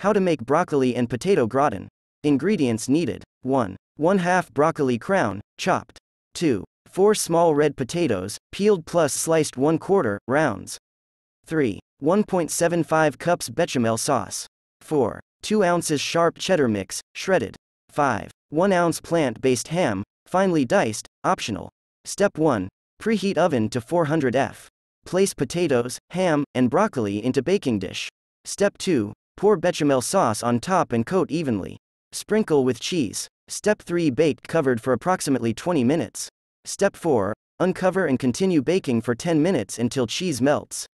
How to make broccoli and potato gratin. Ingredients needed 1. 1 half broccoli crown, chopped. 2. 4 small red potatoes, peeled plus sliced 1 quarter, rounds. 3. 1.75 cups bechamel sauce. 4. 2 ounces sharp cheddar mix, shredded. 5. 1 ounce plant based ham, finely diced, optional. Step 1. Preheat oven to 400 F. Place potatoes, ham, and broccoli into baking dish. Step 2. Pour bechamel sauce on top and coat evenly. Sprinkle with cheese. Step 3 Bake covered for approximately 20 minutes. Step 4 Uncover and continue baking for 10 minutes until cheese melts.